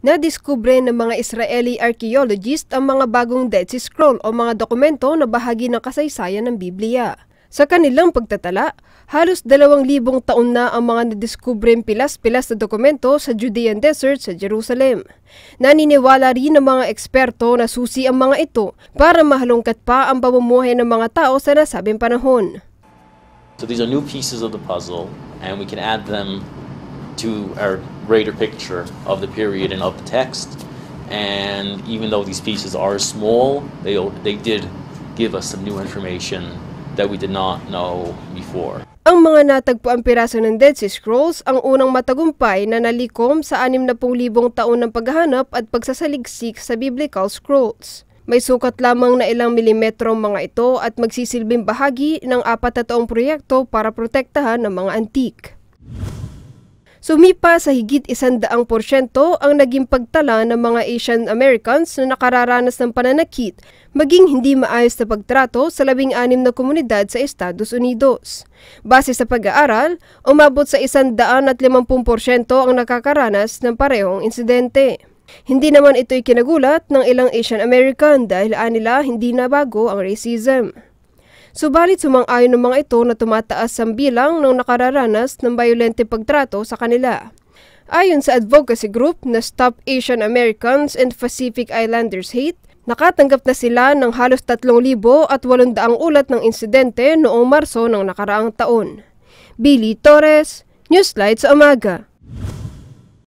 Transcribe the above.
nadiskubre ng mga Israeli archaeologist ang mga bagong Dead Sea Scroll o mga dokumento na bahagi ng kasaysayan ng Biblia. Sa kanilang pagtatala, halos dalawang libong taon na ang mga nadiskubreng pilas-pilas na dokumento sa Judean Desert sa Jerusalem. Naniniwala rin ng mga eksperto na susi ang mga ito para mahalongkat pa ang pamumuhay ng mga tao sa nasabing panahon. So these are new pieces of the puzzle and we can add them to our greater picture of the period and of the text. And even though these pieces are small, they, they did give us some new information that we did not know before. Ang mga natagpuang piraso ng Dead Sea Scrolls ang unang matagumpay na nalikom sa 60,000 taon ng paghahanap at pagsasaliksik sa Biblical Scrolls. May sukat lamang na ilang milimetro mga ito at magsisilbing bahagi ng apat na taong proyekto para protektahan ng mga antique. Sumipa sa higit isang daang porsyento ang naging pagtala ng mga Asian Americans na nakararanas ng pananakit, maging hindi maayos na pagtrato sa labing anim na komunidad sa Estados Unidos. Base sa pag-aaral, umabot sa isang daan at limampung porsyento ang nakakaranas ng parehong insidente. Hindi naman ito ikinagulat ng ilang Asian American dahil anila hindi na bago ang racism. Subalit sumang-ayon ng mga ito na tumataas ang bilang ng nakararanas ng bayolente pagtrato sa kanila. Ayon sa advocacy group na Stop Asian Americans and Pacific Islanders Hate, Nakatanggap na sila ng halos 3,800 ulat ng insidente noong Marso ng nakaraang taon. Billy Torres, Newslight sa Umaga.